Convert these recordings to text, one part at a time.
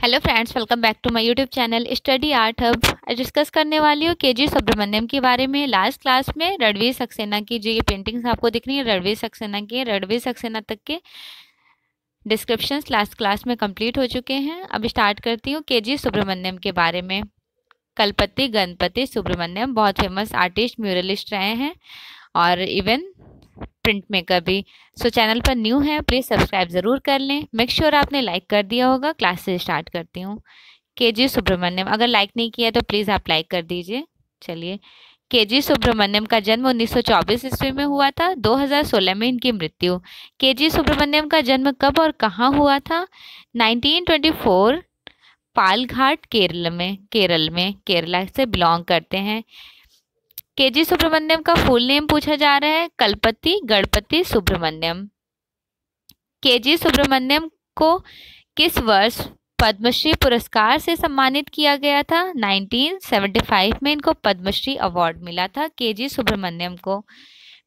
Hello friends welcome back to my YouTube channel study art hub आज discuss करने वाली हूँ के जी सुब्रमण्यम के बारे में लास्ट क्लास में रणवीर सक्सेना की जो ये पेंटिंग्स आपको दिख रही है रणवीर सक्सेना की रणवीर सक्सेना तक के डिस्क्रिप्शन लास्ट क्लास में कंप्लीट हो चुके हैं अब स्टार्ट करती हूँ के जी सुब्रमण्यम के बारे में कलपति गणपति सुब्रमण्यम बहुत फेमस आर्टिस्ट म्यूरलिस्ट रहे हैं और इवन प्रिंट मेकर भी सो so, चैनल पर न्यू है प्लीज़ सब्सक्राइब ज़रूर कर लें मेक श्योर sure आपने लाइक कर दिया होगा क्लास से स्टार्ट करती हूँ के जी सुब्रमण्यम अगर लाइक नहीं किया तो प्लीज़ आप लाइक कर दीजिए चलिए के जी सुब्रमण्यम का जन्म 1924 ईस्वी में हुआ था 2016 में इनकी मृत्यु के जी सुब्रमण्यम का जन्म कब और कहाँ हुआ था 1924 पालघाट केरल में केरल में केरला से बिलोंग करते हैं के जी सुब्रमण्यम का फुल नेम पूछा जा रहा है कलपति गणपति सुब्रमण्यम के जी सुब्रमण्यम को किस वर्ष पद्मश्री पुरस्कार से सम्मानित किया गया था 1975 में इनको पद्मश्री अवार्ड मिला था के जी सुब्रमण्यम को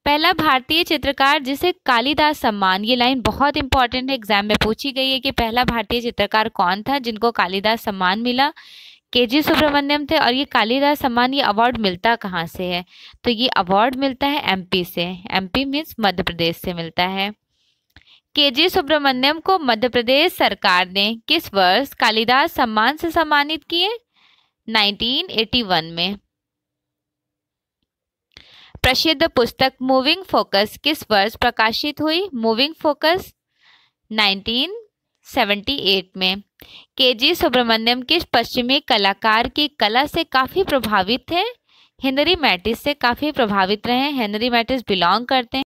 पहला भारतीय चित्रकार जिसे कालिदास सम्मान ये लाइन बहुत इंपॉर्टेंट है एग्जाम में पूछी गई है कि पहला भारतीय चित्रकार कौन था जिनको कालिदास सम्मान मिला के जी सुब्रमण्यम थे और ये कालिदास सम्मान ये अवार्ड मिलता कहाँ से है तो ये अवार्ड मिलता है एमपी से एमपी मीन्स मध्य प्रदेश से मिलता है के जी सुब्रमण्यम को मध्य प्रदेश सरकार ने किस वर्ष कालिदास सम्मान से सम्मानित किए 1981 में प्रसिद्ध पुस्तक मूविंग फोकस किस वर्ष प्रकाशित हुई मूविंग फोकस 1978 में के जी सुब्रमण्यम किस पश्चिमी कलाकार की कला से काफ़ी प्रभावित थे हेनरी मैटिस से काफ़ी प्रभावित रहे हेनरी मैटिस बिलोंग करते हैं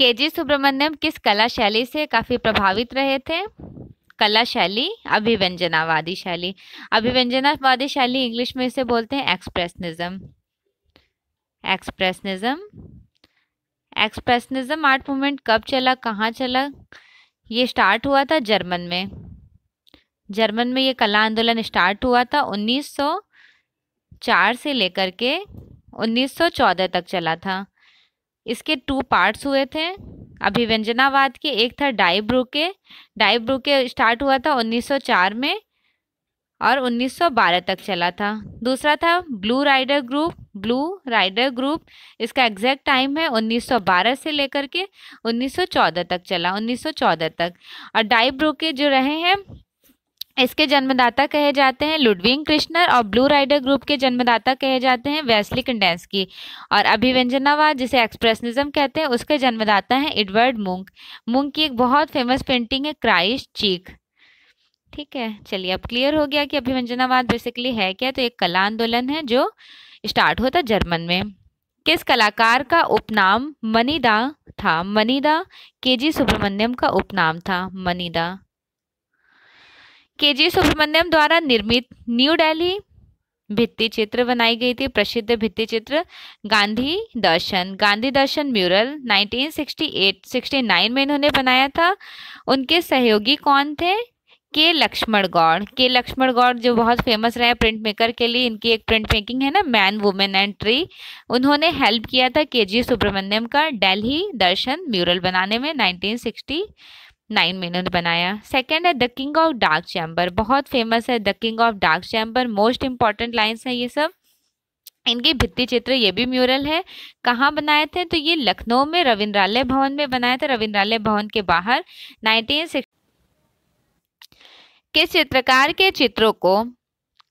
के जी सुब्रमण्यम किस कला शैली से काफ़ी प्रभावित रहे थे कला शैली अभिव्यंजनावादी शैली अभिव्यंजनावादी शैली इंग्लिश में इसे बोलते हैं एक्सप्रेसनिज्म एक्सप्रेसनिज्म एक्सप्रेसनिज्म आर्ट मूवमेंट कब चला कहाँ चला ये स्टार्ट हुआ था जर्मन में जर्मन में ये कला आंदोलन स्टार्ट हुआ था 1904 से लेकर के 1914 तक चला था इसके टू पार्ट्स हुए थे अभिव्यंजनावाद के एक था डाई के डाई के स्टार्ट हुआ था 1904 में और 1912 तक चला था दूसरा था blue rider group blue rider group इसका एग्जैक्ट टाइम है 1912 से लेकर के 1914 तक चला 1914 तक और डाई के जो रहे हैं इसके जन्मदाता कहे जाते हैं लुडविंग कृष्णर और ब्लू राइडर ग्रुप के जन्मदाता कहे जाते हैं कंडेंस की और अभिव्यंजनावाद जिसे एक्सप्रेसनिज्म कहते हैं उसके जन्मदाता हैं एडवर्ड मुंक मुंक की एक बहुत फेमस पेंटिंग है क्राइस्ट चीक ठीक है चलिए अब क्लियर हो गया कि अभिव्यंजनावाद बेसिकली है क्या तो एक कला आंदोलन है जो स्टार्ट होता जर्मन में किस कलाकार का उपनाम मनीदा था मनीदा के जी सुब्रमण्यम का उपनाम था मनीदा के जी सुब्रमण्यम द्वारा निर्मित न्यू डेली भित्ति चित्र बनाई गई थी प्रसिद्ध भित्ति चित्र गांधी दर्शन गांधी दर्शन म्यूरल 1968-69 में इन्होंने बनाया था उनके सहयोगी कौन थे के लक्ष्मण गौड़ के लक्ष्मण गौड़ जो बहुत फेमस रहे प्रिंट मेकर के लिए इनकी एक प्रिंट मेकिंग है ना मैन वुमेन एंड ट्री उन्होंने हेल्प किया था के जी सुब्रमण्यम का डेल्ही दर्शन म्यूरल बनाने में नाइनटीन नाइन मिलियन बनाया सेकंड है the king of dark chamber बहुत फेमस है the king of dark chamber most important lines हैं ये सब इनके भित्ति चित्र ये भी म्यूरल है कहाँ बनाए थे तो ये लखनऊ में रविंद्रालय भवन में बनाए थे रविंद्रालय भवन के बाहर नाइनटीन के चित्रकार के चित्रों को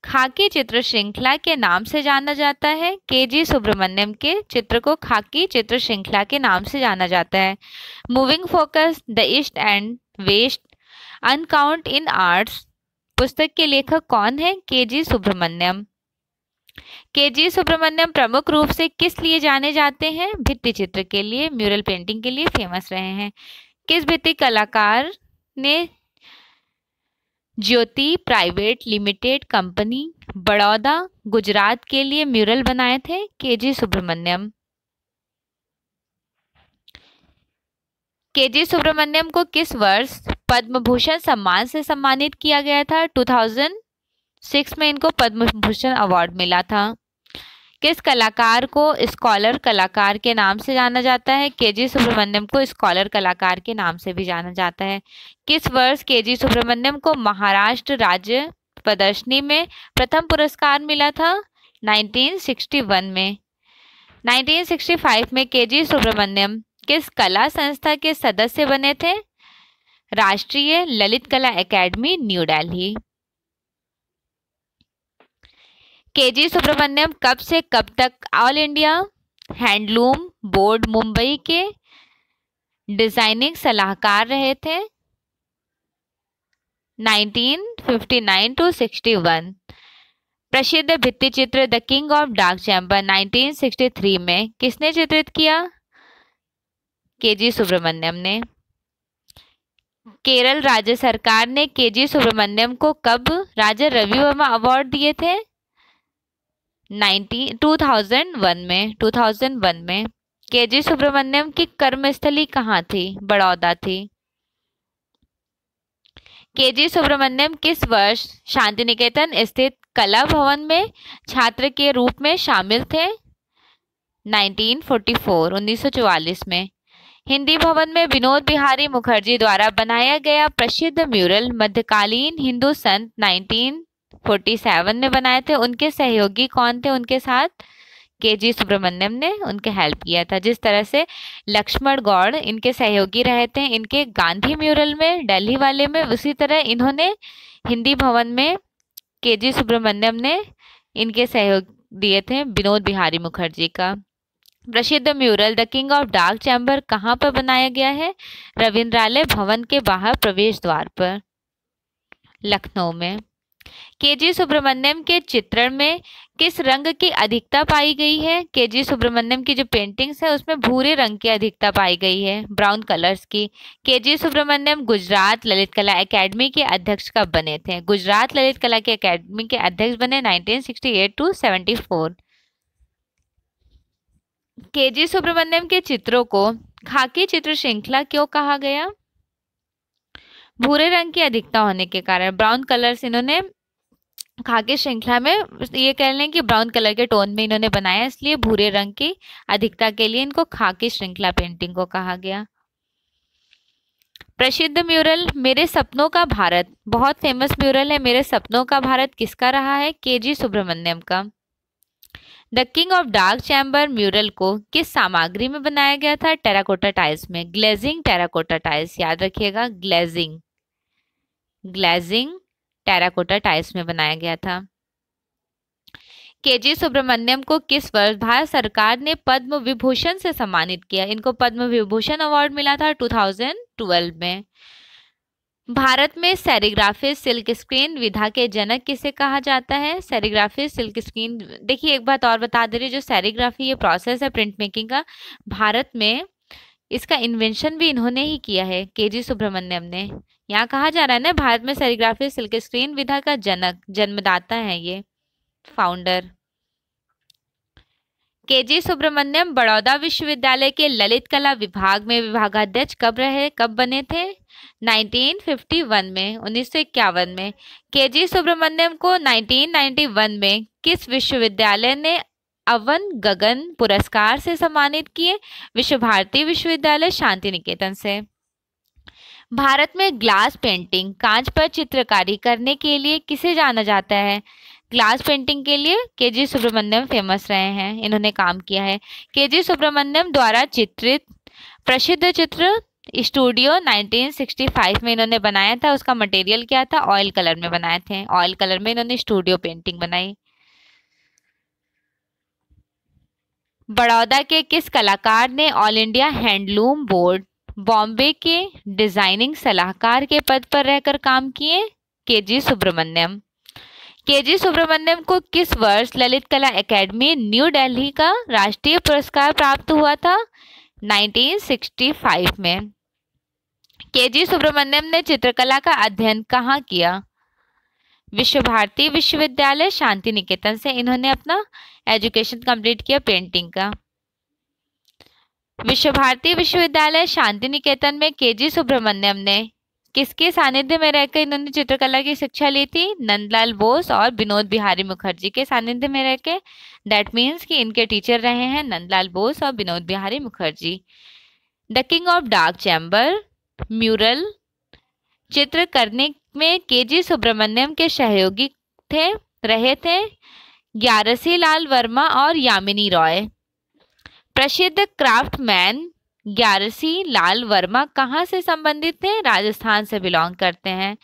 खाकी चित्र श्रृंखला के नाम से जाना जाता है के जी सुब्रमण्यम के चित्र को खाकी चित्र श्रृंखला के नाम से जाना जाता है moving focus the east and west encounter in arts पुस्तक के लेखक कौन है के जी सुब्रमण्यम के जी सुब्रमण्यम प्रमुख रूप से किस लिए जाने जाते हैं भित्ति चित्र के लिए म्यूरल पेंटिंग के लिए फेमस रहे हैं किस भित्ति कलाकार ने Jyoti private limited company Baroda Gujarat के लिए म्यूरल बनाए थे के जी सुब्रमण्यम के जी सुब्रमण्यम को किस वर्ष पद्म भूषण सम्मान से सम्मानित किया गया था 2006 में इनको पद्म भूषण अवार्ड मिला था किस कलाकार को स्कॉलर कलाकार के नाम से जाना जाता है के जी सुब्रमण्यम को स्कॉलर कलाकार के नाम से भी जाना जाता है किस वर्ष के जी सुब्रमण्यम को महाराष्ट्र राज्य प्रदर्शनी में प्रथम पुरस्कार मिला था 1961 में 1965 में के जी सुब्रमण्यम किस कला संस्था के सदस्य बने थे राष्ट्रीय ललित कला एकेडमी न्यू दिल्ली के जी सुब्रमण्यम कब से कब तक all India handloom board Mumbai के डिजाइनिंग सलाहकार रहे थे 1959 टू 61 प्रसिद्ध भित्ति चित्र the king of dark chamber 1963 में किसने चित्रित किया के जी सुब्रमण्यम ने केरल राज्य सरकार ने के जी सुब्रमण्यम को कब राजा रवि वर्मा अवार्ड दिए थे नाइनटीन टू में 2001 में के जी सुब्रमण्यम की कर्मस्थली कहाँ थी बड़ौदा थी के जी सुब्रमण्यम किस वर्ष शांति निकेतन स्थित कला भवन में छात्र के रूप में शामिल थे 1944 1944 में हिंदी भवन में विनोद बिहारी मुखर्जी द्वारा बनाया गया प्रसिद्ध म्यूरल मध्यकालीन हिंदू संत फोर्टी सेवन में बनाए थे उनके सहयोगी कौन थे उनके साथ के जी सुब्रमण्यम ने उनके हेल्प किया था जिस तरह से लक्ष्मण गौड़ इनके सहयोगी रहे थे इनके गांधी म्यूरल में दिल्ली वाले में उसी तरह इन्होंने हिंदी भवन में के जी सुब्रमण्यम ने इनके सहयोग दिए थे विनोद बिहारी मुखर्जी का प्रसिद्ध mural the king of dark chamber कहाँ पर बनाया गया है रविंद्रालय भवन के बाहर प्रवेश द्वार पर लखनऊ में के जी सुब्रमण्यम के चित्रण में किस रंग की अधिकता पाई गई है के जी सुब्रमण्यम की जो पेंटिंग्स है उसमें भूरे रंग की अधिकता पाई गई है ब्राउन कलर्स की के जी सुब्रमण्यम गुजरात ललित कला एकेडमी के अध्यक्ष कब बने थे गुजरात ललित कला के एकेडमी के अध्यक्ष बने 1968 टू 74 के जी सुब्रमण्यम के चित्रों को खाकी चित्र श्रृंखला क्यों कहा गया भूरे रंग की अधिकता होने के कारण ब्राउन कलर्स इन्होंने खाके श्रृंखला में ये कह लें कि ब्राउन कलर के टोन में इन्होंने बनाया इसलिए भूरे रंग की अधिकता के लिए इनको खाकी श्रृंखला पेंटिंग को कहा गया प्रसिद्ध म्यूरल मेरे सपनों का भारत बहुत फेमस म्यूरल है मेरे सपनों का भारत किसका रहा है के जी सुब्रमण्यम का the king of dark chamber mural को किस सामग्री में बनाया गया था टेराकोटा टाइल्स में ग्लेजिंग टेराकोटा टाइल्स याद रखिएगा ग्लेजिंग ग्लेजिंग टेराकोटा टाइल्स में बनाया गया था के जी सुब्रमण्यम को किस वर्ष भारत सरकार ने पद्म विभूषण से सम्मानित किया इनको पद्म विभूषण अवार्ड मिला था 2012 में भारत में सेरिग्राफी सिल्क स्क्रीन विधा के जनक किसे कहा जाता है सेरिग्राफी सिल्क स्क्रीन देखिए एक बात और बता दे रही जो सेरिग्राफी ये प्रोसेस है प्रिंट मेकिंग का भारत में इसका इन्वेंशन भी इन्होंने ही किया है के जी सुब्रमण्यम ने यहाँ कहा जा रहा है ना भारत में सेलिग्राफी सिल्क स्क्रीन विधा का जनक जन्मदाता है ये फाउंडर के जी सुब्रमण्यम बड़ौदा विश्वविद्यालय के ललित कला विभाग में विभागाध्यक्ष कब रहे कब बने थे 1951 में उन्नीस में के जी सुब्रमण्यम को 1991 में किस विश्वविद्यालय ने अवन गगन पुरस्कार से सम्मानित किए विश्व भारती विश्वविद्यालय शांति निकेतन से भारत में ग्लास पेंटिंग कांच पर चित्रकारी करने के लिए किसे जाना जाता है ग्लास पेंटिंग के लिए के जी सुब्रमण्यम फेमस रहे हैं इन्होंने काम किया है के जी सुब्रमण्यम द्वारा चित्रित प्रसिद्ध चित्र स्टूडियो 1965 में इन्होंने बनाया था उसका मटेरियल क्या था ऑयल कलर में बनाए थे ऑयल कलर में इन्होंने स्टूडियो पेंटिंग बनाई बड़ौदा के किस कलाकार ने all India handloom board Bombay के डिजाइनिंग सलाहकार के पद पर रहकर काम किए के जी सुब्रमण्यम के जी सुब्रमण्यम को किस वर्ष ललित कला एकेडमी न्यू दिल्ली का राष्ट्रीय पुरस्कार प्राप्त हुआ था 1965 में के जी सुब्रमण्यम ने चित्रकला का अध्ययन कहाँ किया विश्व भारती विश्वविद्यालय शांति निकेतन से इन्होंने अपना एजुकेशन कंप्लीट किया पेंटिंग का विश्व भारती विश्वविद्यालय शांति निकेतन में के जी सुब्रमण्यम ने किसके सानिध्य में रहकर इन्होंने चित्रकला की शिक्षा ली थी नंदलाल बोस और विनोद बिहारी मुखर्जी के सानिध्य में रहकर दैट मीन्स कि इनके टीचर रहे हैं नंदलाल बोस और Vinod Bihari Mukherjee the king of dark chamber mural चित्र करने में के जी सुब्रमण्यम के सहयोगी थे रहे थे ग्यारसी लाल वर्मा और यामिनी रॉय प्रसिद्ध क्राफ्टमैन ग्यारसी लाल वर्मा कहाँ से संबंधित थे राजस्थान से बिलोंग करते हैं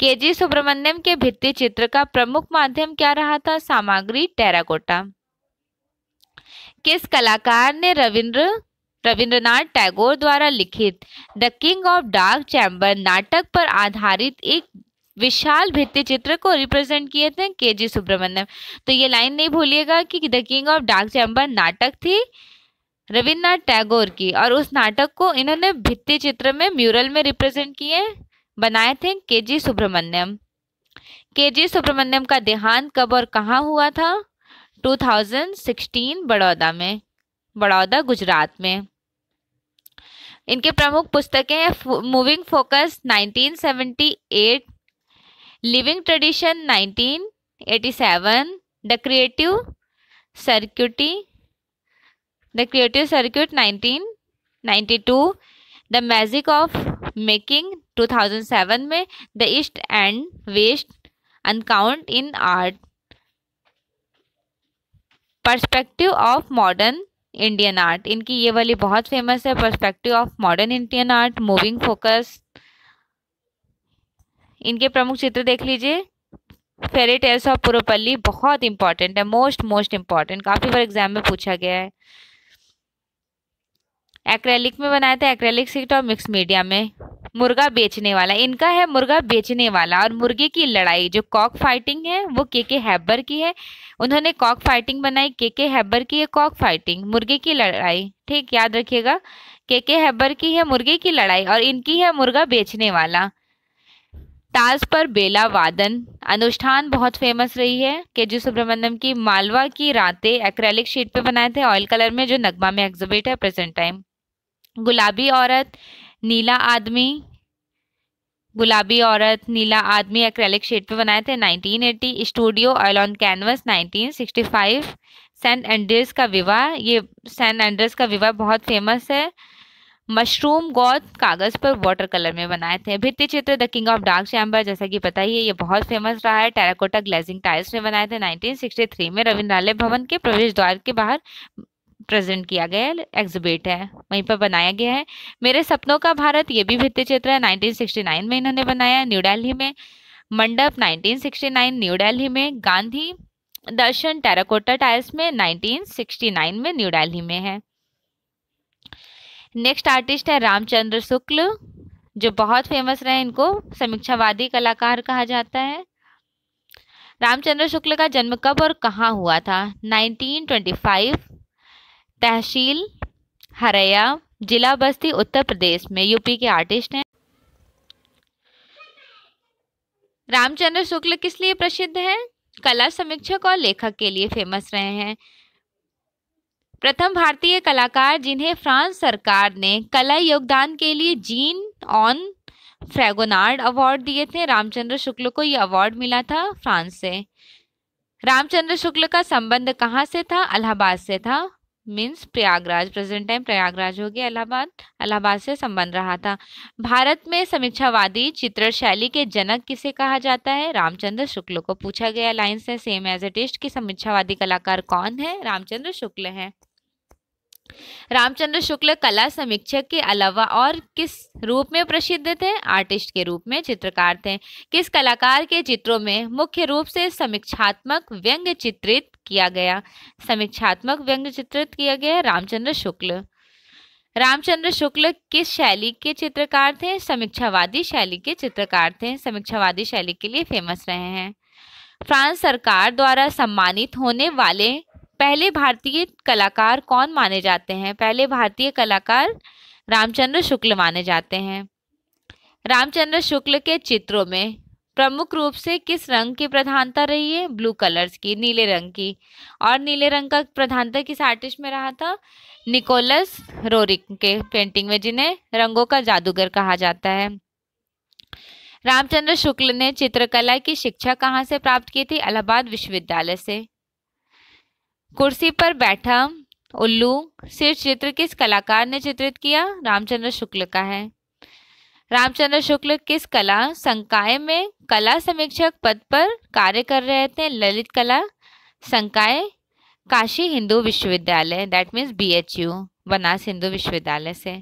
के जी सुब्रमण्यम के भित्ति चित्र का प्रमुख माध्यम क्या रहा था सामग्री टेराकोटा किस कलाकार ने रविंद्र रविंद्रनाथ टैगोर द्वारा लिखित the king of dark chamber नाटक पर आधारित एक विशाल भित्ति चित्र को रिप्रेजेंट किए थे के जी सुब्रमण्यम तो ये लाइन नहीं भूलिएगा कि the king of dark chamber नाटक थी रविन्द्रनाथ टैगोर की और उस नाटक को इन्होंने भित्ति चित्र में म्यूरल में रिप्रेजेंट किए बनाए थे के जी सुब्रमण्यम के जी सुब्रमण्यम का देहांत कब और कहाँ हुआ था 2016 बड़ौदा में बड़ौदा गुजरात में इनके प्रमुख पुस्तकें हैं moving focus 1978 living tradition 1987 the creative circuit circuit nineteen Circuit 1992 the magic of making 2007 में the east and west encounter in art perspective of modern Indian art इनकी ये वाली बहुत फेमस है perspective of modern Indian art moving focus इनके प्रमुख चित्र देख लीजिए फेरी टेल्स ऑफ पुरोपल्ली बहुत इंपॉर्टेंट है मोस्ट मोस्ट इंपॉर्टेंट काफ़ी बार एग्जाम में पूछा गया है एक्रेलिक में बनाया था एक्रेलिक सीट और मिक्स मीडिया में मुर्गा बेचने वाला इनका है मुर्गा बेचने वाला और मुर्गे की लड़ाई जो कॉक फाइटिंग है वो के के हैबर की है उन्होंने कॉक फाइटिंग बनाई के के हैबर की है कॉक फाइटिंग मुर्गे की लड़ाई ठीक याद रखिएगा के के हैबर की है मुर्गे की लड़ाई और इनकी है मुर्गा बेचने वाला ताज पर बेला वादन अनुष्ठान बहुत फेमस रही है के जी सुब्रमण्यम की मालवा की रातें एक्रेलिक शीट पे बनाए थे ऑयल कलर में जो नगमा में एग्जिबिट है प्रेजेंट टाइम गुलाबी औरत नीला आदमी गुलाबी औरत नीला आदमी एक्रेलिक शेड पे बनाए थे 1980 studio oil on canvas 1965 saint Andrews का विवाह ये सेंट एंड्रेस का विवाह बहुत फेमस है मशरूम गौद कागज़ पर वाटर कलर में बनाए थे भित्ति चित्र the king of dark chamber जैसा कि पता ही है ये बहुत फेमस रहा है टेराकोटा ग्लेजिंग टाइल्स में बनाए थे 1963 में रविंद्रालय भवन के प्रवेश द्वार के बाहर प्रेजेंट किया गया है एग्जिबिट है वहीं पर बनाया गया है मेरे सपनों का भारत ये भी भित्ति चित्र है 1969 में इन्होंने बनाया न्यू दिल्ली में मंडप 1969 न्यू दिल्ली में गांधी दर्शन टेराकोटा टाइल्स में 1969 में न्यू दिल्ली में है नेक्स्ट आर्टिस्ट है रामचंद्र शुक्ल जो बहुत फेमस रहे इनको समीक्षावादी कलाकार कहा जाता है रामचंद्र शुक्ल का जन्म कब और कहाँ हुआ था 1925 तहसील हरैया जिला बस्ती उत्तर प्रदेश में यूपी के आर्टिस्ट हैं रामचंद्र शुक्ल किस लिए प्रसिद्ध हैं कला समीक्षक और लेखक के लिए फेमस रहे हैं प्रथम भारतीय कलाकार जिन्हें फ्रांस सरकार ने कला योगदान के लिए जीन ऑन फ्रेगोनार्ड अवार्ड दिए थे रामचंद्र शुक्ल को यह अवार्ड मिला था फ्रांस से रामचंद्र शुक्ल का संबंध कहाँ से था अलाहाबाद से था means Prayagraj present time Prayagraj हो गया इलाहाबाद इलाहाबाद से संबंध रहा था भारत में समीक्षावादी चित्र शैली के जनक किसे कहा जाता है रामचंद्र शुक्ल को पूछा गया लाइन से सेम एज ए टेस्ट की समीक्षावादी कलाकार कौन है रामचंद्र शुक्ल है रामचंद्र शुक्ल कला समीक्षक के अलावा और किस रूप में प्रसिद्ध थे आर्टिस्ट के रूप में चित्रकार थे किस कलाकार के चित्रों में मुख्य रूप से समीक्षात्मक व्यंग्य चित्रित किया गया समीक्षात्मक व्यंग चित्रित किया गया रामचंद्र शुक्ल रामचंद्र शुक्ल किस शैली के चित्रकार थे समीक्षावादी शैली के चित्रकार थे समीक्षावादी शैली के लिए फेमस रहे हैं फ्रांस सरकार द्वारा सम्मानित होने वाले पहले भारतीय कलाकार कौन माने जाते हैं पहले भारतीय कलाकार रामचंद्र शुक्ल माने जाते हैं रामचंद्र शुक्ल के चित्रों में प्रमुख रूप से किस रंग की प्रधानता रही है ब्लू कलर्स की नीले रंग की और नीले रंग का प्रधानता किस आर्टिस्ट में रहा था निकोलस रोरिक के पेंटिंग में जिन्हें रंगों का जादूगर कहा जाता है रामचंद्र शुक्ल ने चित्रकला की शिक्षा कहाँ से प्राप्त की थी इलाहाबाद विश्वविद्यालय से कुर्सी पर बैठा उल्लू सिर चित्र किस कलाकार ने चित्रित किया रामचंद्र शुक्ल का है रामचंद्र शुक्ल किस कला संकाय में कला समीक्षक पद पर कार्य कर रहे थे ललित कला संकाय Kashi Hindu Vishwavidyalaya that means B H U Banaras Hindu Vishwavidyalaya से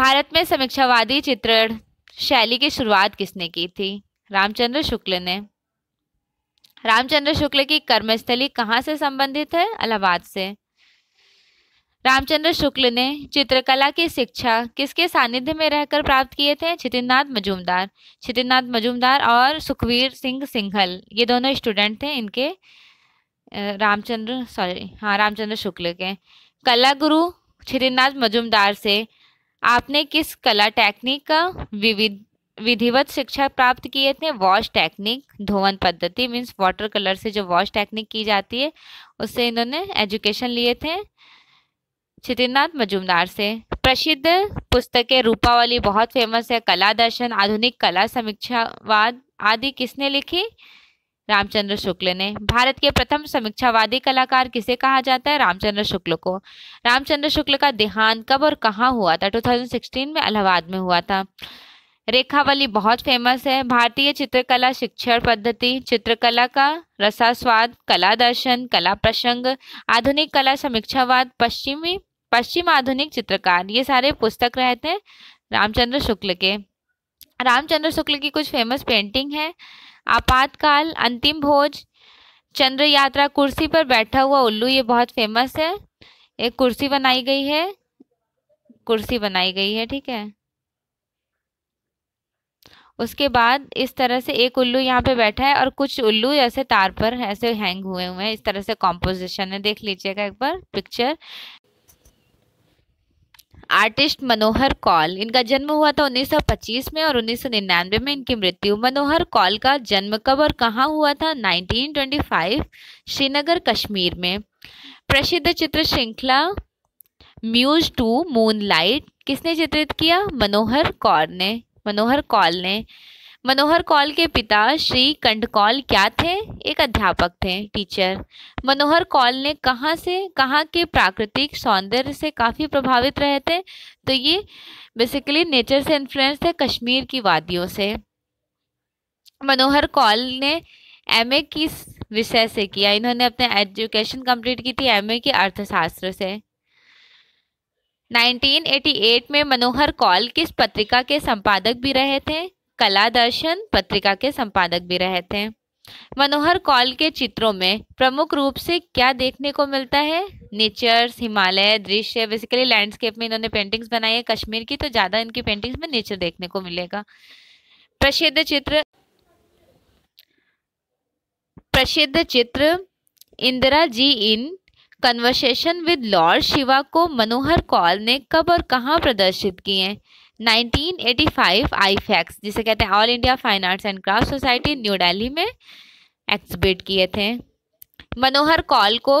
भारत में समीक्षावादी चित्रण शैली की शुरुआत किसने की थी रामचंद्र शुक्ल ने रामचंद्र शुक्ल की कर्मस्थली कहाँ से संबंधित है इलाहाबाद से रामचंद्र शुक्ल ने चित्रकला की शिक्षा किसके सानिध्य में रहकर प्राप्त किए थे छितिननाथ मजूमदार छितिननाथ मजूमदार और सुखवीर सिंह सिंघल ये दोनों स्टूडेंट थे इनके रामचंद्र सॉरी हाँ रामचंद्र शुक्ल के कला गुरु छितिननाथ मजूमदार से आपने किस कला टेक्निक का विविध विधिवत शिक्षा प्राप्त किए थे वॉश टेक्निक धोवन पद्धति मीन्स वाटर कलर से जो वॉश टेक्निक की जाती है उससे इन्होंने एजुकेशन लिए थे क्षितिनाथ मजुमदार से प्रसिद्ध पुस्तकें रूपावली बहुत फेमस है कला दर्शन आधुनिक कला समीक्षावाद आदि किसने लिखी रामचंद्र शुक्ल ने भारत के प्रथम समीक्षावादी कलाकार किसे कहा जाता है रामचंद्र शुक्ल को रामचंद्र शुक्ल का देहांत कब और कहाँ हुआ था 2016 में इलाहाबाद में हुआ था रेखावली बहुत फेमस है भारतीय चित्रकला शिक्षण पद्धति चित्रकला का रसास्वाद कला दर्शन कला प्रसंग आधुनिक कला समीक्षावाद पश्चिमी पश्चिम आधुनिक चित्रकार ये सारे पुस्तक रहते हैं रामचंद्र शुक्ल के रामचंद्र शुक्ल की कुछ फेमस पेंटिंग है आपातकाल अंतिम भोज चंद्र यात्रा कुर्सी पर बैठा हुआ उल्लू ये बहुत फेमस है एक कुर्सी बनाई गई है कुर्सी बनाई गई है ठीक है उसके बाद इस तरह से एक उल्लू यहाँ पे बैठा है और कुछ उल्लू ऐसे तार पर ऐसे हैंग हुए हुए हैं इस तरह से कॉम्पोजिशन है देख लीजिएगा एक बार पिक्चर आर्टिस्ट मनोहर कौल इनका जन्म हुआ था 1925 में और 1999 में इनकी मृत्यु मनोहर कौल का जन्म कब और कहाँ हुआ था 1925 श्रीनगर कश्मीर में प्रसिद्ध चित्र श्रृंखला म्यूज टू लाइट किसने चित्रित किया मनोहर कौर ने मनोहर कौल ने मनोहर कौल के पिता श्री कंडकौल क्या थे एक अध्यापक थे टीचर मनोहर कौल ने कहाँ से कहाँ के प्राकृतिक सौंदर्य से काफ़ी प्रभावित रहे थे तो ये बेसिकली नेचर से इन्फ्लुएंस थे कश्मीर की वादियों से मनोहर कौल ने एम ए किस विषय से किया इन्होंने अपने एजुकेशन कंप्लीट की थी एम ए के अर्थशास्त्र से 1988 में मनोहर कौल किस पत्रिका के संपादक भी रहे थे कला दर्शन पत्रिका के संपादक भी रहे थे मनोहर कौल के चित्रों में प्रमुख रूप से क्या देखने को मिलता है नेचर्स हिमालय दृश्य बेसिकली लैंडस्केप में इन्होंने पेंटिंग्स बनाई है कश्मीर की तो ज़्यादा इनकी पेंटिंग्स में नेचर देखने को मिलेगा प्रसिद्ध चित्र प्रसिद्ध चित्र Indira ji in conversation with lord Shiva को मनोहर कॉल ने कब और कहाँ प्रदर्शित किए 1985 आईफैक्स जिसे कहते हैं all India fine arts and craft society new Delhi में एक्सहिबिट किए थे मनोहर कॉल को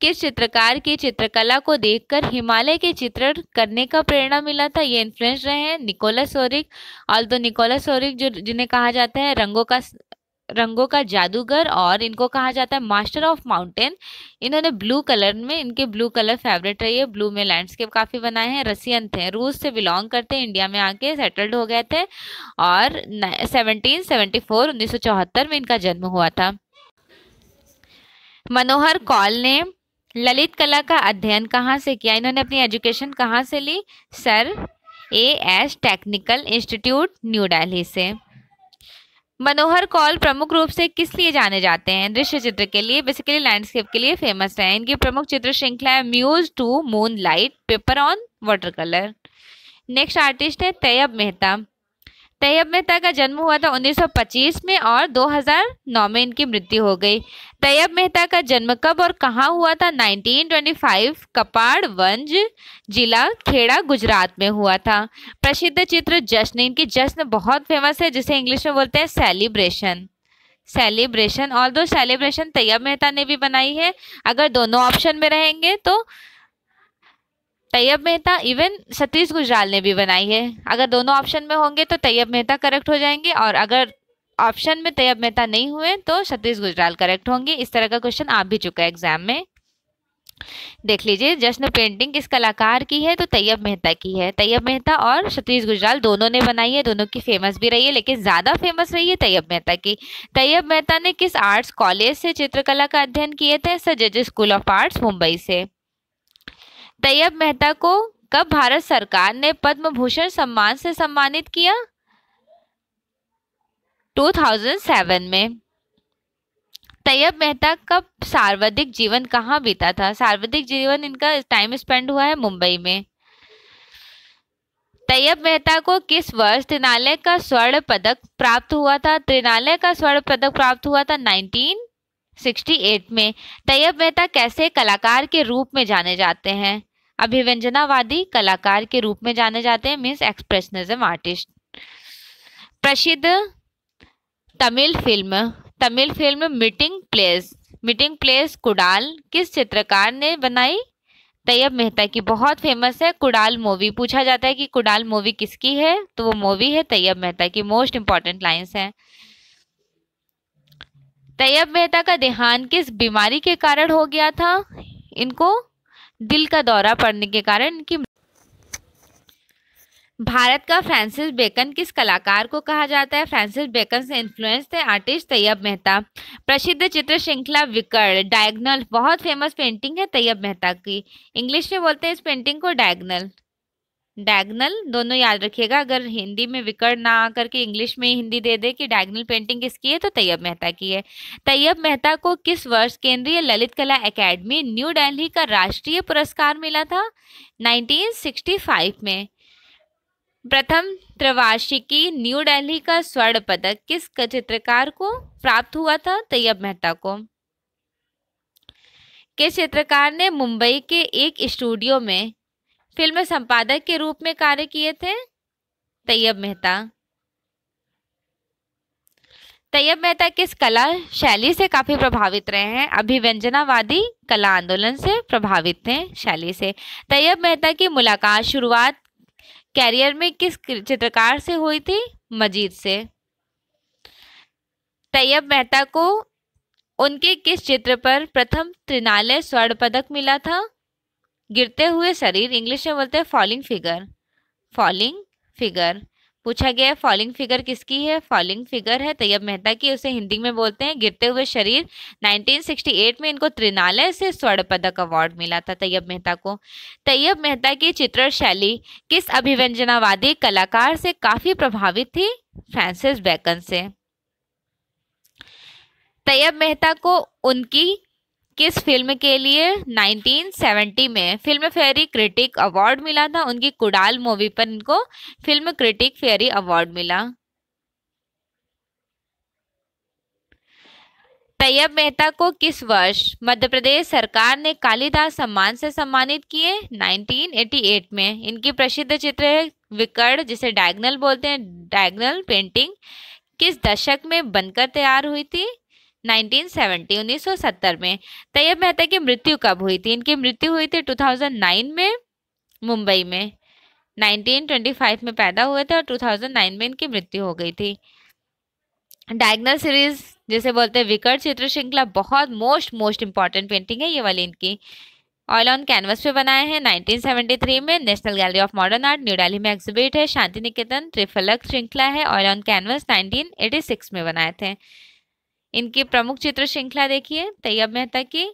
किस चित्रकार की चित्रकला को देखकर हिमालय के चित्र करने का प्रेरणा मिला था ये इन्फ्लुएंस रहे हैं Nicholas Roerich all Nicholas Roerich जो जिन्हें कहा जाता है रंगों का रंगों का जादूगर और इनको कहा जाता है मास्टर ऑफ माउंटेन इन्होंने ब्लू कलर में इनके ब्लू कलर फेवरेट रही है ब्लू में लैंडस्केप काफ़ी बनाए हैं रसियन थे रूस से बिलोंग करते इंडिया में आके सेटल्ड हो गए थे और सेवनटीन सेवेंटी फोर उन्नीस सौ चौहत्तर में इनका जन्म हुआ था मनोहर कौल ने ललित कला का अध्ययन कहाँ से किया इन्होंने अपनी एजुकेशन कहाँ से ली sir A S technical institute new Delhi से मनोहर कॉल प्रमुख रूप से किस लिए जाने जाते हैं दृश्य चित्र के लिए बेसिकली लैंडस्केप के लिए फेमस है इनकी प्रमुख चित्र श्रृंखला है muse to moon light paper on water colour next artist है तैयब मेहता तैयब मेहता का जन्म हुआ था 1925 में और 2009 में इनकी मृत्यु हो गई तैयब मेहता का जन्म कब और कहाँ हुआ था 1925 कपाड़ वंज जिला खेड़ा गुजरात में हुआ था प्रसिद्ध चित्र जश्न इनकी जश्न बहुत फेमस है जिसे इंग्लिश में बोलते हैं सेलिब्रेशन सेलिब्रेशन ऑल दो सेलिब्रेशन तैयब मेहता ने भी बनाई है अगर दोनों ऑप्शन में रहेंगे तो तैयब मेहता इवन सतीश गुजराल ने भी बनाई है अगर दोनों ऑप्शन में होंगे तो तैयब मेहता करेक्ट हो जाएंगे और अगर ऑप्शन में तैयब मेहता नहीं हुए तो सतीश गुजराल करेक्ट होंगे इस तरह का क्वेश्चन आप भी चुका है एग्जाम में देख लीजिए जश्न पेंटिंग किस कलाकार की है तो तैयब मेहता की है तैयब मेहता और सतीश गुजराल दोनों ने बनाई है दोनों की फेमस भी रही है लेकिन ज़्यादा फेमस रही है तैयब मेहता की तैयब मेहता ने किस आर्ट्स कॉलेज से चित्रकला का अध्ययन किए थे सर जज स्कूल ऑफ आर्ट्स मुंबई से तैयब मेहता को कब भारत सरकार ने पद्म भूषण सम्मान से सम्मानित किया 2007 में तैयब मेहता का सार्वधिक जीवन कहाँ बीता था सार्वधिक जीवन इनका टाइम स्पेंड हुआ है मुंबई में तैयब मेहता को किस वर्ष त्रिनालय का स्वर्ण पदक प्राप्त हुआ था त्रिनालय का स्वर्ण पदक प्राप्त हुआ था 1968 में तैयब मेहता कैसे कलाकार के रूप में जाने जाते हैं अभिव्यंजनावादी कलाकार के रूप में जाने जाते हैं मीन्स एक्सप्रेशनिज्म आर्टिस्ट प्रसिद्ध Tamil film Tamil film meeting place meeting place Koodal किस चित्रकार ने बनाई तैयब मेहता की बहुत फेमस है कुडाल मूवी पूछा जाता है कि कुडाल मूवी किसकी है तो वो मूवी है तैयब मेहता की मोस्ट इंपॉर्टेंट लाइंस है तैयब मेहता का देहांत किस बीमारी के कारण हो गया था इनको दिल का दौरा पड़ने के कारण इनकी भारत का फ्रांसिस बेकन किस कलाकार को कहा जाता है फ्रांसिस बेकन से इन्फ्लुएंस थे आर्टिस्ट तैयब मेहता प्रसिद्ध चित्र श्रृंखला विकर्ण डायगनल बहुत फेमस पेंटिंग है तैयब मेहता की इंग्लिश में बोलते हैं इस पेंटिंग को डायगनल डायगनल दोनों याद रखिएगा अगर हिंदी में विकर्ण ना आकर के इंग्लिश में हिंदी दे दे कि डायगनल पेंटिंग किसकी है तो तैयब मेहता की है तैयब मेहता को किस वर्ष केंद्रीय ललित कला एकेडमी न्यू दिल्ली का राष्ट्रीय पुरस्कार मिला था 1965 में प्रथम त्रिवार्षिकी न्यू दिल्ली का स्वर्ण पदक किस चित्रकार को प्राप्त हुआ था तैयब मेहता को किस चित्रकार ने मुंबई के एक स्टूडियो में फिल्म संपादक के रूप में कार्य किए थे तैयब मेहता तैयब मेहता किस कला शैली से काफ़ी प्रभावित रहे हैं अभिव्यंजनावादी कला आंदोलन से प्रभावित थे शैली से तैयब मेहता की मुलाकात शुरुआत कैरियर में किस चित्रकार से हुई थी मजीद से तैयब मेहता को उनके किस चित्र पर प्रथम त्रिनालय स्वर्ण पदक मिला था गिरते हुए शरीर इंग्लिश में बोलते हैं फॉलिंग फिगर फॉलिंग फिगर पूछा गया है फॉलिंग फिगर किसकी है फॉलिंग फिगर है तैयब मेहता की उसे हिंदी में बोलते हैं गिरते हुए शरीर 1968 में इनको त्रिनालय से स्वर्ण पदक अवार्ड मिला था तैयब मेहता को तैयब मेहता की चित्र शैली किस अभिव्यंजनावादी कलाकार से काफी प्रभावित थी फ्रांसिस बैकन से तैयब मेहता को उनकी किस फिल्म के लिए 1970 में फिल्म फेयरी क्रिटिक अवार्ड मिला था उनकी कुडाल मूवी पर इनको फिल्म क्रिटिक फेयरी अवार्ड मिला तैयब मेहता को किस वर्ष मध्य प्रदेश सरकार ने कालिदास सम्मान से सम्मानित किए 1988 में इनकी प्रसिद्ध चित्र है विकर्ण जिसे डायगनल बोलते हैं डायगनल पेंटिंग किस दशक में बनकर तैयार हुई थी 1970 1970 में तैयब मेहता की मृत्यु कब हुई थी इनकी मृत्यु हुई थी 2009 में मुंबई में 1925 में पैदा हुए थे और 2009 में इनकी मृत्यु हो गई थी डायगनल सीरीज जैसे बोलते हैं विकट चित्र श्रृंखला बहुत मोस्ट मोस्ट इंपॉर्टेंट पेंटिंग है ये वाली इनकी ऑयल ऑन कैनवस पे बनाए हैं 1973 में national gallery of modern art new Delhi में एग्जिबिट है शांति निकेतन त्रिफलक श्रृंखला है ऑयल ऑन कैनवस 1986 में बनाए थे इनकी प्रमुख चित्र श्रृंखला देखिए तैयब मेहता की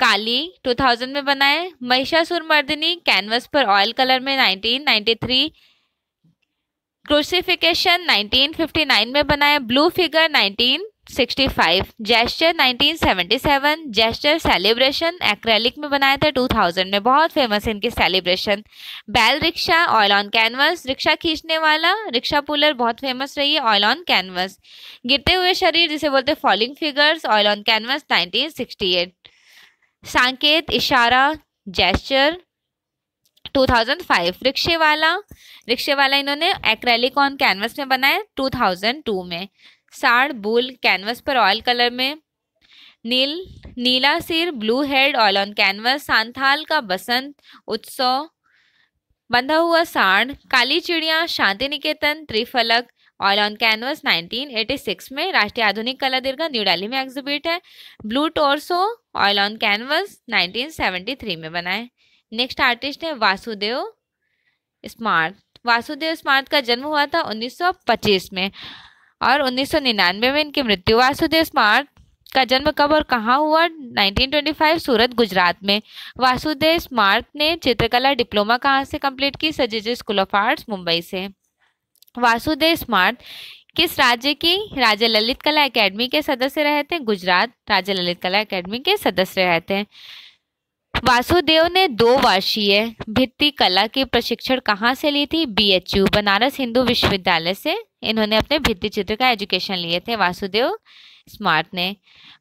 काली 2000 में बनाए महिषासुर मर्दिनी कैनवस पर ऑयल कलर में 1993 क्रूसिफिकेशन 1959 में बनाए blue figure 65 jester 1977 jester celebration acrylic में 2000 में बहुत फेमस है इनके सेलिब्रेशन बैल rickshaw oil on canvas rickshaw खींचने वाला रिक्शा पुलर बहुत फेमस रही है ऑयल ऑन कैनवस गिरते हुए शरीर जिसे बोलते falling figures oil on canvas 1968 संकेत इशारा जेस्चर 2005 रिक्शे वाला रिक्शे वाला इन्होंने एक्रेलिक ऑन कैनवस में बनाया 2002 में साड़ बुल कैनवस पर ऑयल कलर में नील नीला सिर blue head oil on canvas Santhal का बसंत उत्सव बंधा हुआ साण काली चिड़िया शांति निकेतन त्रिफलक ऑल ऑन कैनवस 1986 में राष्ट्रीय आधुनिक कला दीर्घा न्यू दिल्ली में एग्जिबिट है blue torso oil on canvas 1973 में बनाए नेक्स्ट आर्टिस्ट है वासुदेव स्मार्ट वासुदेव स्मार्ट का जन्म हुआ था 1925 में और 1999 में इनकी मृत्यु वासुदेव स्मार्ट का जन्म कब और कहाँ हुआ 1925 सूरत गुजरात में वासुदेव स्मार्ट ने चित्रकला डिप्लोमा कहाँ से कंप्लीट की सजेज स्कूल ऑफ आर्ट्स मुंबई से वासुदेव स्मार्ट किस राज्य की राजा ललित कला एकेडमी के सदस्य रहे थे गुजरात राजा ललित कला एकेडमी के सदस्य रहे थे वासुदेव ने दो वर्षीय भित्ति कला की प्रशिक्षण कहाँ से ली थी बीएचयू बनारस हिंदू विश्वविद्यालय से इन्होंने अपने भित्ति चित्र का एजुकेशन लिए थे वासुदेव स्मार्ट ने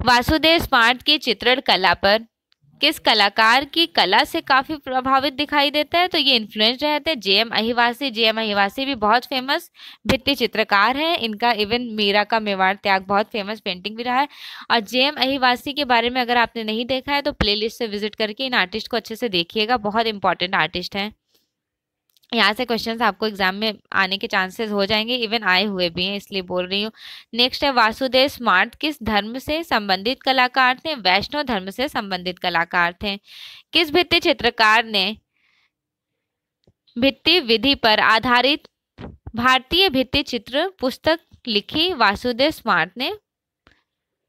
वासुदेव स्मार्ट की चित्रण कला पर किस कलाकार की कला से काफ़ी प्रभावित दिखाई देता है तो ये इन्फ्लुएंस रहते हैं जे एम अहिवासी जे एम अहिवासी भी बहुत फेमस भित्ति चित्रकार हैं इनका इवन मीरा का मेवाड़ त्याग बहुत फेमस पेंटिंग भी रहा है और जे एम अहिवासी के बारे में अगर आपने नहीं देखा है तो प्लेलिस्ट से विजिट करके इन आर्टिस्ट को अच्छे से देखिएगा बहुत इंपॉर्टेंट आर्टिस्ट हैं यहाँ से क्वेश्चन आपको एग्जाम में आने के चांसेस हो जाएंगे इवन आए हुए भी हैं इसलिए बोल रही हूँ नेक्स्ट है वासुदेव स्मार्ट किस धर्म से संबंधित कलाकार थे वैष्णव धर्म से संबंधित कलाकार थे किस भित्ति चित्रकार ने भित्ति विधि पर आधारित भारतीय भित्ति चित्र पुस्तक लिखी वासुदेव स्मार्ट ने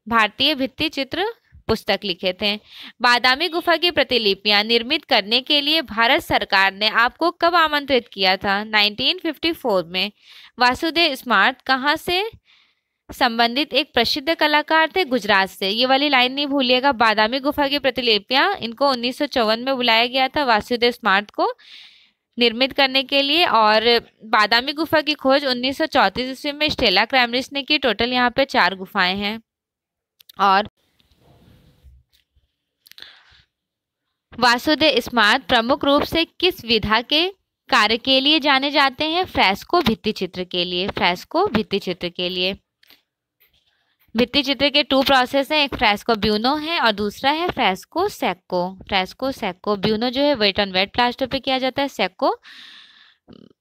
भारतीय भित्ति चित्र पुस्तक लिखे थे बादामी गुफा की प्रतिलिपियां निर्मित करने के लिए भारत सरकार ने आपको कब आमंत्रित किया था 1954 में वासुदेव स्मार्ट कहाँ से संबंधित एक प्रसिद्ध कलाकार थे गुजरात से ये वाली लाइन नहीं भूलिएगा बादामी गुफा की प्रतिलिपियां इनको उन्नीस में बुलाया गया था वासुदेव स्मार्ट को निर्मित करने के लिए और बादामी गुफा की खोज उन्नीस ईस्वी में स्टेला क्रैमरिस ने की टोटल यहाँ पे चार गुफाएं हैं और वासुदेव स्मारक प्रमुख रूप से किस विधा के कार्य के लिए जाने जाते हैं फ्रेस्को भित्ति चित्र के लिए फ्रेस्को भित्ति चित्र के लिए भित्ति चित्र के टू प्रोसेस हैं एक फ्रेस्को ब्यूनो है और दूसरा है fresco secco fresco secco buono जो है वेट ऑन वेट प्लास्टर पे किया जाता है सेक्को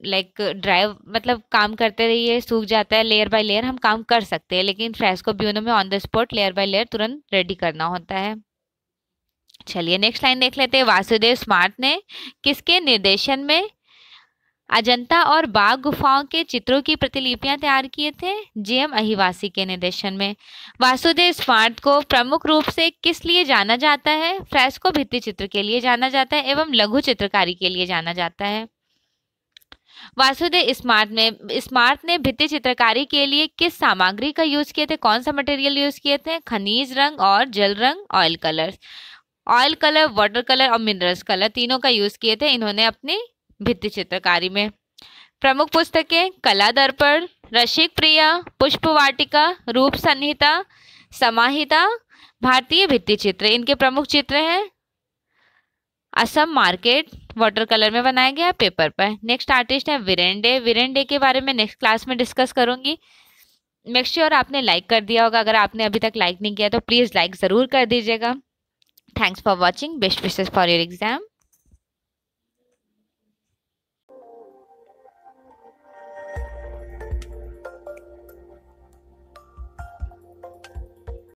लाइक ड्राइव मतलब काम करते रहिए सूख जाता है लेयर बाय लेयर हम काम कर सकते हैं लेकिन फ्रेस्को ब्यूनो में on the spot layer by layer तुरंत रेडी करना होता है चलिए नेक्स्ट लाइन देख लेते हैं वासुदेव स्मार्ट ने किसके निर्देशन में अजंता और बाघ गुफाओं के चित्रों की प्रतिलिपियां तैयार किए थे जीएम अहिवासी के निर्देशन में वासुदेव स्मार्ट को प्रमुख रूप से किस लिए जाना जाता है फ्रेस्को भित्ति चित्र के लिए जाना जाता है एवं लघु चित्रकारी के लिए जाना जाता है वासुदेव स्मार्ट में स्मार्ट ने भित्ति चित्रकारी के लिए किस सामग्री का यूज किए थे कौन सा मटेरियल यूज किए थे खनिज रंग और जल रंग oil colours oil colour water colour और मिनरल्स कलर तीनों का यूज किए थे इन्होंने अपनी भित्ति चित्रकारी में प्रमुख पुस्तकें कला दर्पण रसिक प्रिया पुष्प वाटिका रूप संहिता समाहिता भारतीय भित्ति चित्र इनके प्रमुख चित्र हैं असम मार्केट वाटर कलर में बनाया गया पेपर पर नेक्स्ट आर्टिस्ट है विरेंडे विरेंडे के बारे में नेक्स्ट क्लास में डिस्कस करूंगी मेक श्योर sure आपने लाइक कर दिया होगा अगर आपने अभी तक लाइक नहीं किया तो प्लीज़ लाइक ज़रूर कर दीजिएगा Thanks for watching. Best wishes for your exam.